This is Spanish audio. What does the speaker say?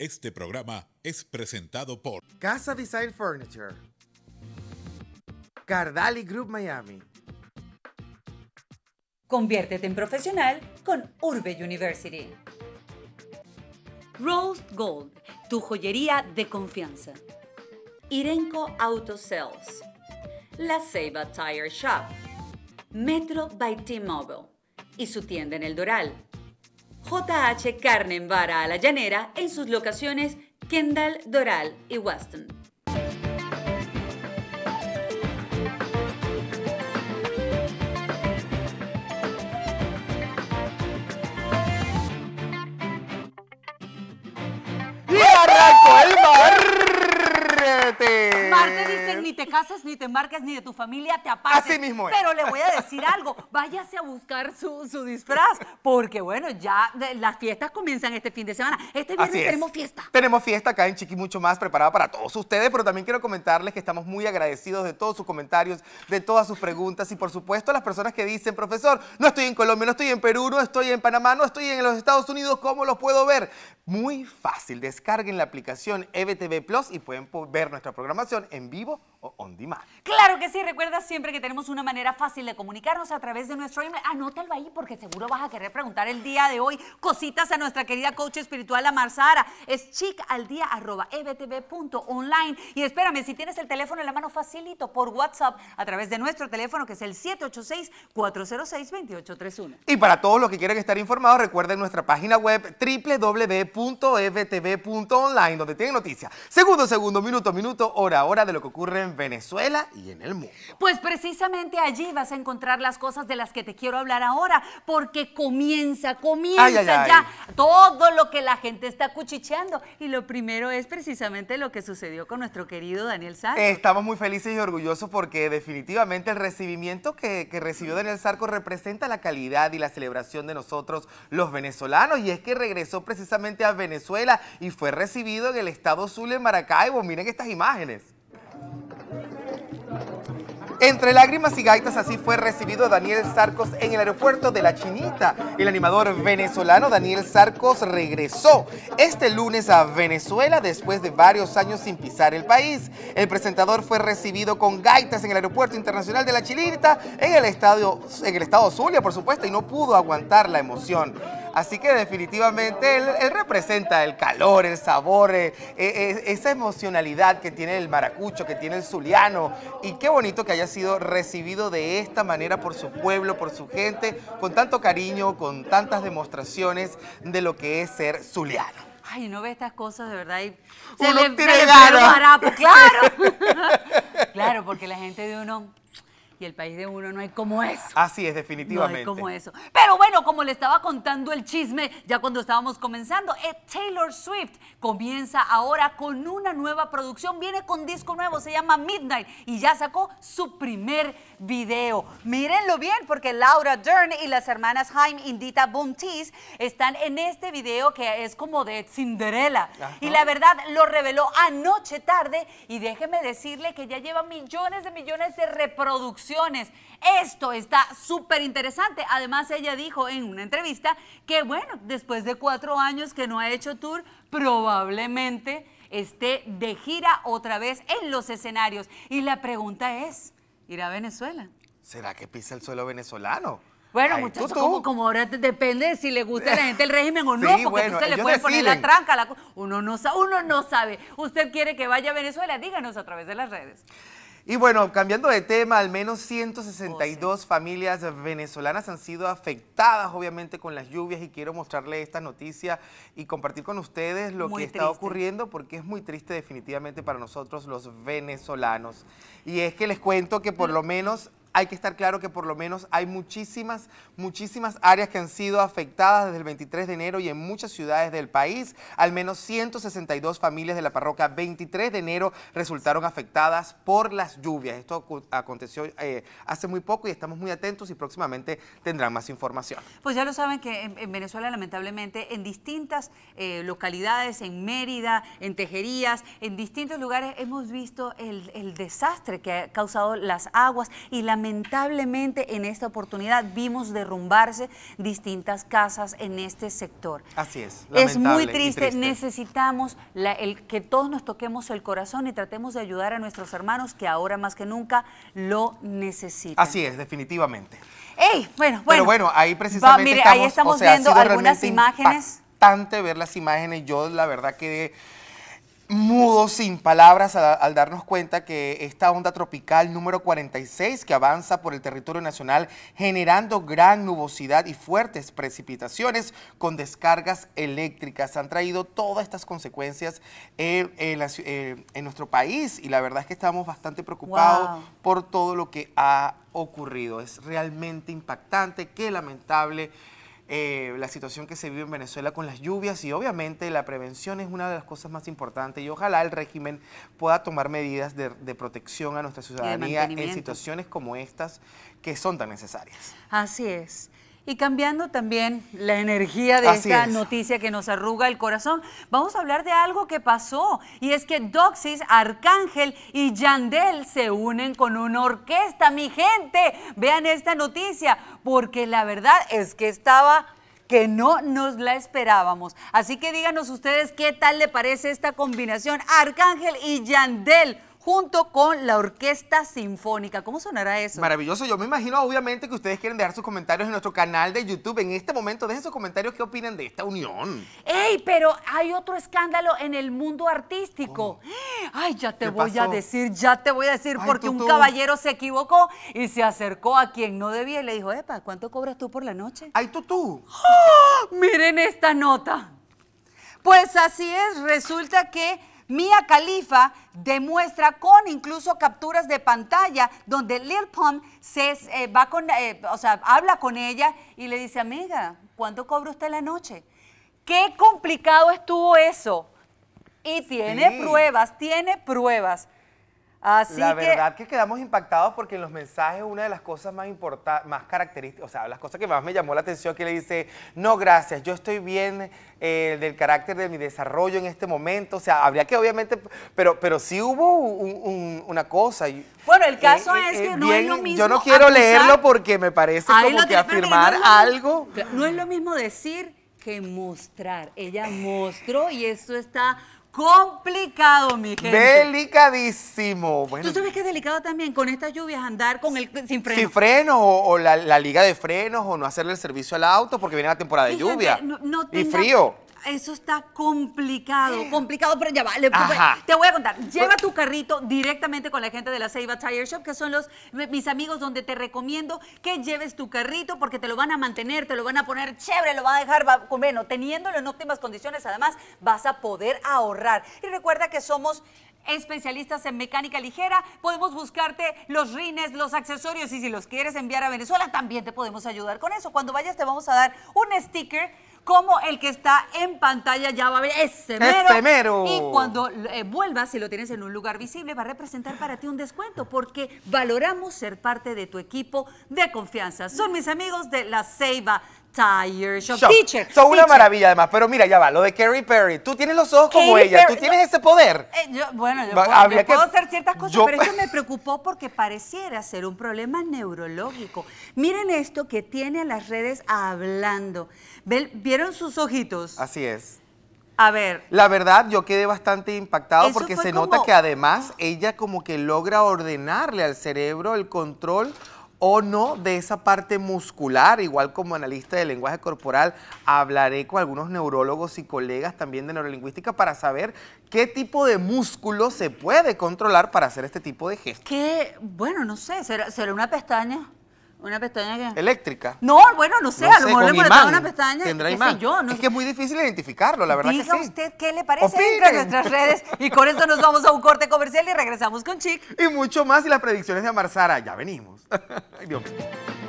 Este programa es presentado por Casa Design Furniture, Cardali Group Miami. Conviértete en profesional con Urbe University. Rose Gold, tu joyería de confianza. Irenco Auto Sales. La Ceiba Tire Shop. Metro by T-Mobile. Y su tienda en el Doral JH en Vara a la Llanera en sus locaciones Kendall, Doral y Weston. ni te casas, ni te embarques, ni de tu familia te apartes. Así mismo es. Pero le voy a decir algo, váyase a buscar su, disfraz, porque bueno, ya las fiestas comienzan este fin de semana. Este viernes tenemos fiesta. Tenemos fiesta acá en Chiqui Mucho Más, preparada para todos ustedes, pero también quiero comentarles que estamos muy agradecidos de todos sus comentarios, de todas sus preguntas y por supuesto las personas que dicen, profesor, no estoy en Colombia, no estoy en Perú, no estoy en Panamá, no estoy en los Estados Unidos, ¿cómo los puedo ver? Muy fácil, descarguen la aplicación EBTV Plus y pueden ver nuestra programación en vivo on demand. Claro que sí, recuerda siempre que tenemos una manera fácil de comunicarnos a través de nuestro email. Anótalo ahí porque seguro vas a querer preguntar el día de hoy cositas a nuestra querida coach espiritual Amar Marzara. Es chicaldia.ebtv.online. Y espérame, si tienes el teléfono en la mano, facilito por WhatsApp a través de nuestro teléfono que es el 786-406-2831. Y para todos los que quieran estar informados, recuerden nuestra página web www.ebtv.online donde tienen noticias. Segundo, segundo, minuto, minuto, hora, hora de lo que ocurre en en Venezuela y en el mundo. Pues precisamente allí vas a encontrar las cosas de las que te quiero hablar ahora, porque comienza, comienza ya todo lo que la gente está cuchicheando. Y lo primero es precisamente lo que sucedió con nuestro querido Daniel Sarco. Estamos muy felices y orgullosos porque definitivamente el recibimiento que, recibió Daniel Sarco representa la calidad y la celebración de nosotros los venezolanos. Y es que regresó precisamente a Venezuela y fue recibido en el estado Azul en Maracaibo. Miren estas imágenes. Entre lágrimas y gaitas así fue recibido Daniel Sarcos en el aeropuerto de La Chinita. El animador venezolano Daniel Sarcos regresó este lunes a Venezuela después de varios años sin pisar el país. El presentador fue recibido con gaitas en el aeropuerto internacional de La Chinita, en el, estadio, en estado Zulia, por supuesto, y no pudo aguantar la emoción. Así que definitivamente él, representa el calor, el sabor, eh, eh, eh, esa emocionalidad que tiene el maracucho, que tiene el zuliano. Y qué bonito que haya sido recibido de esta manera por su pueblo, por su gente, con tanto cariño, con tantas demostraciones de lo que es ser zuliano. Ay, no ve estas cosas de verdad y se uno le, Claro. claro, porque la gente de uno y el país de uno no hay como eso. Así es, definitivamente. No hay como eso. Pero bueno, como le estaba contando el chisme ya cuando estábamos comenzando, eh, Taylor Swift comienza ahora con una nueva producción, viene con disco nuevo, se llama Midnight y ya sacó su primer video. Mírenlo bien porque Laura Dern y las hermanas Jaime Indita Buntis están en este video que es como de Cinderella. Y la verdad lo reveló anoche tarde y déjeme decirle que ya lleva millones de millones de reproducciones esto está súper interesante. Además, ella dijo en una entrevista que, bueno, después de cuatro años que no ha hecho tour, probablemente esté de gira otra vez en los escenarios. Y la pregunta es, ¿irá a Venezuela? ¿Será que pisa el suelo venezolano? Bueno, muchachos, como, ahora depende de si le gusta a la gente el régimen o no, porque usted le puede poner la tranca. uno, no, uno no sabe. Usted quiere que vaya a Venezuela, díganos a través de las redes. Y bueno, cambiando de tema, al menos 162 familias venezolanas han sido afectadas obviamente con las lluvias y quiero mostrarle esta noticia y compartir con ustedes lo que está ocurriendo porque es muy triste definitivamente para nosotros los venezolanos. Y es que les cuento que por lo menos hay que estar claro que por lo menos hay muchísimas, muchísimas áreas que han sido afectadas desde el 23 de enero y en muchas ciudades del país. Al menos 162 familias de la parroquia 23 de enero resultaron afectadas por las lluvias. Esto aconteció eh, hace muy poco y estamos muy atentos y próximamente tendrán más información. Pues ya lo saben que en, Venezuela lamentablemente en distintas eh, localidades, en Mérida, en Tejerías, en distintos lugares hemos visto el desastre que ha causado las aguas y la lamentablemente en esta oportunidad vimos derrumbarse distintas casas en este sector. Así es. Es muy triste. Necesitamos el, que todos nos toquemos el corazón y tratemos de ayudar a nuestros hermanos que ahora más que nunca lo necesitan. Así es, definitivamente. Ey, bueno, bueno. Pero bueno, ahí precisamente mire, ahí estamos viendo algunas imágenes. importante ver las imágenes. Yo la verdad que Mudo, sin palabras al, darnos cuenta que esta onda tropical número 46 que avanza por el territorio nacional generando gran nubosidad y fuertes precipitaciones con descargas eléctricas han traído todas estas consecuencias eh, eh, en, nuestro país y la verdad es que estamos bastante preocupados por todo lo que ha ocurrido. Es realmente impactante, qué lamentable. Eh, la situación que se vive en Venezuela con las lluvias y obviamente la prevención es una de las cosas más importantes y ojalá el régimen pueda tomar medidas de, de protección a nuestra ciudadanía en situaciones como estas que son tan necesarias. Así es. Y cambiando también la energía de esta noticia que nos arruga el corazón, vamos a hablar de algo que pasó. Y es que Doxis, Arcángel y Yandel se unen con una orquesta. Mi gente, vean esta noticia, porque la verdad es que estaba que no nos la esperábamos. Así que díganos ustedes qué tal le parece esta combinación. Arcángel y Yandel junto con la Orquesta Sinfónica. ¿Cómo sonará eso? Maravilloso. Yo me imagino, obviamente, que ustedes quieren dejar sus comentarios en nuestro canal de YouTube. En este momento, dejen sus comentarios qué opinan de esta unión. ¡Ey! Pero hay otro escándalo en el mundo artístico. Ay, ya te voy a decir, ya te voy a decir, porque un caballero se equivocó y se acercó a quien no debía y le dijo, Epa, ¿cuánto cobras tú por la noche? ¡Ay, tú, tú! ¡Oh! Miren esta nota. Pues así es, resulta que Mia Khalifa demuestra con incluso capturas de pantalla donde Lil Pump se eh, va con, eh, o sea, habla con ella y le dice, amiga, ¿cuánto cobra usted la noche? Qué complicado estuvo eso. Y tiene pruebas, tiene pruebas la verdad que... quedamos impactados porque en los mensajes una de las cosas más importantes, más características, o sea, las cosas que más me llamó la atención que le dice, no gracias, yo estoy bien eh, del carácter de mi desarrollo en este momento, o sea, habría que obviamente, pero, pero sí hubo una cosa. bueno, el eh, caso eh, es que no es lo mismo. Yo no quiero leerlo porque me parece como que afirmar algo. No es lo mismo decir que mostrar. Ella mostró y eso está complicado, mi gente. Delicadísimo. ¿Tú sabes que es delicado también con estas lluvias andar con el sin freno? Sin freno o, la, liga de frenos o no hacerle el servicio al auto porque viene la temporada de lluvia y frío eso está complicado, eh. complicado, pero ya vale. Pues, pues, te voy a contar. Pues, Lleva tu carrito directamente con la gente de la Seiba Tire Shop, que son los mis amigos donde te recomiendo que lleves tu carrito porque te lo van a mantener, te lo van a poner chévere, lo van a dejar, bueno, teniéndolo en óptimas condiciones, además vas a poder ahorrar. Y recuerda que somos especialistas en mecánica ligera. Podemos buscarte los rines, los accesorios y si los quieres enviar a Venezuela también te podemos ayudar con eso. Cuando vayas te vamos a dar un sticker como el que está en pantalla ya va a ver ese mero. Y cuando eh, vuelvas, si lo tienes en un lugar visible, va a representar para ti un descuento porque valoramos ser parte de tu equipo de confianza. Son mis amigos de La Ceiba. Tire Son una maravilla además, pero mira, ya va, lo de Carrie Perry. Tú tienes los ojos como ella, tú tienes ese poder. Eh, bueno, yo, puedo, hacer ciertas cosas, pero eso me preocupó porque pareciera ser un problema neurológico. Miren esto que tiene a las redes hablando. ¿Vieron sus ojitos? Así es. A ver. La verdad, yo quedé bastante impactado porque se nota que además ella como que logra ordenarle al cerebro el control o no de esa parte muscular, igual como analista de lenguaje corporal, hablaré con algunos neurólogos y colegas también de neurolingüística para saber qué tipo de músculo se puede controlar para hacer este tipo de gestos. Que, bueno, no sé, será, será una pestaña ¿Una pestaña qué? Eléctrica. No, bueno, no sé, a lo mejor le molestaba una pestaña. Tendrá yo, no es que es muy difícil identificarlo, la verdad que sí. usted qué le parece Opinen. en nuestras redes. Y con esto nos vamos a un corte comercial y regresamos con Chic. Y mucho más y las predicciones de Amarsara. Ya venimos. Dios mío.